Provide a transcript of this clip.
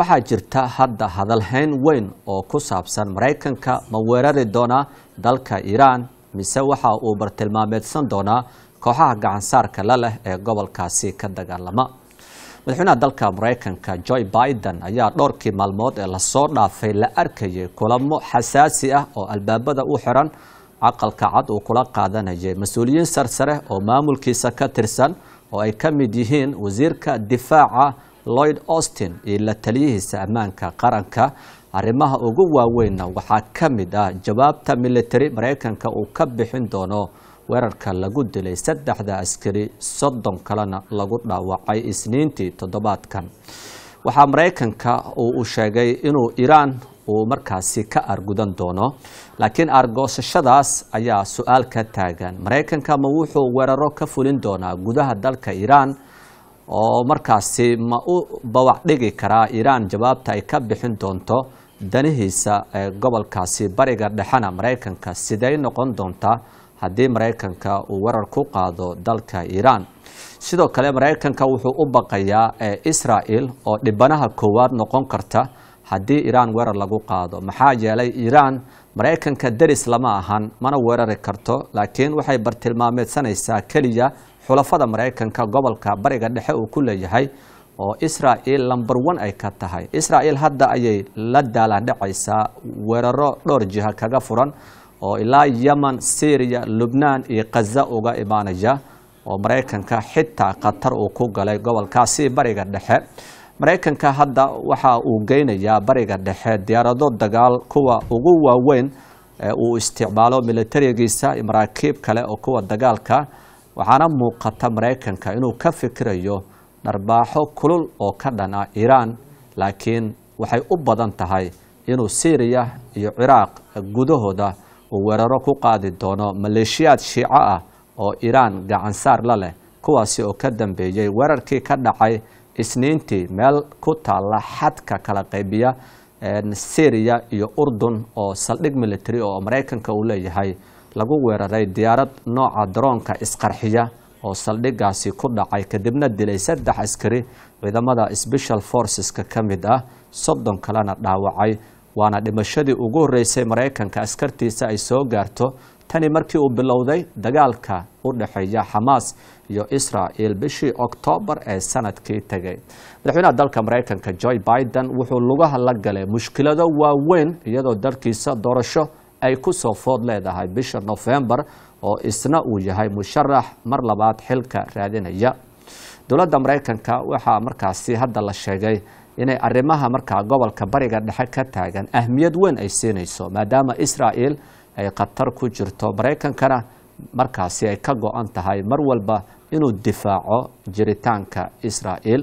waxaa jirta hadda hadalhayn weyn oo ku saabsan maraykanka ma weerari doonaa dalka iiraan mise waxa uu bartilmaameedsan doonaa kooxaha gacansaarka la leh ee gobolkaasi ka dagaalama madaxweynaha dalka maraykanka joy biden ayaa dhowrkii maalmood ee lasoo dhaafay la arkayay kulamo xasaasi ah oo albaabada u xiran caqalka cad uu kula qaadanayay mas-uuliyiin sarsare oo maamulkiisa ka tirsan oo ay ka mid yihiin wasiirka difaaca lloyd austin iyo la taliyihiisa ammaanka qaranka arrimaha ugu waaweynna waxaa ka mid ah jawaabta militari maraykanka uu ka bixin doono weerarka lagu dilay saddexda askari soddon kalena lagu dhaawacay isniintii toddobaadkan waxaa maraykanka uu u sheegay inuu iiraan uu markaasi ka argudan doono laakiin argoosashadaas ayaa su-aal ka taagan maraykanka ma wuxuu weeraro ka fulin doonaa gudaha dalka iiraan oo markaasi ma u bawacdhigi karaa iiraan jawaabta ay ka bixin doonto danihiisa ee gobolkaasi bariga dhexena maraykanka siday noqon doontaa haddii maraykanka uu weerar ku qaado dalka iiraan sidoo kale maraykanka wuxuu u baqayaa israa'el oo dhibanaha koowaad noqon karta haddii iiraan weerar lagu qaado maxaa yeelay iiraan maraykanka deris lama ahan mana weerari karto laakiin waxay bartilmaameedsanaysaa keliya xulafada maraykanka gobolka bariga dhexe uu ku leeyahay oo israa'il lomber one ay ka tahay israa'il hadda ayay la daalandhacaysaa weeraro dhowr jiha kaga furan oo ilaa yeman syriya lubnaan iyo khaza uga imaanaya oo maraykanka xitaa khatar uu ku galay gobolkaasi bariga dhexe maraykanka hadda waxa uu geynayaa bariga dhexe diyaarado dagaal kuwa ugu waaweyn ee uu isticmaalo milatarigiisa maraakiib kale oo kuwa dagaalka waxaana muuqata maraykanka inuu ka fikirayo dharbaaxo kulul oo ka dhan ah iiraan laakiin waxay u badan tahay inuu siiriya iyo ciraaq gudahooda uu weeraro ku qaadi doono maleeshiyaad shiico ah oo iiraan gacansaar la leh kuwaasi oo ka dambeeyey weerarkii ka dhacay isniintii meel ku taalla xadka kala qaybiya syriya iyo urdun oo saldhig military oo maraykanka uu leeyahay lagu weeraray diyaarad nooca daroonka isqarxiya oo saldhigaasi ku dhacay kadibna dilay saddex askari ciidamada special forceska ka mid ah soddon kalena dhaawacay waana dhimashadii ugu horreysay maraykanka askartiisa ay soo gaarto tani markii uu bilowday dagaalka u dhexeeya xamaas iyo israa'il bishii oktoobar ee sanadkii tegay madaxweynaha dalka maraykanka joy biden wuxuu lugaha la galay mushkilado waaweyn iyadoo dalkiisa doorasho ay ku soo food leedahay bisha nofembar oo isna uu yahay musharax mar labaad xilka raadinaya dowladda maraykanka waxaa markaasi hadda la sheegay inay arrimaha markaa gobolka bariga dhexe ka taagan ahmiyad weyn ay siinayso maadaama israa'el ay khatar ku jirto maraykankana markaasi ay ka go-an tahay mar walba inuu difaaco jiritaanka israa'el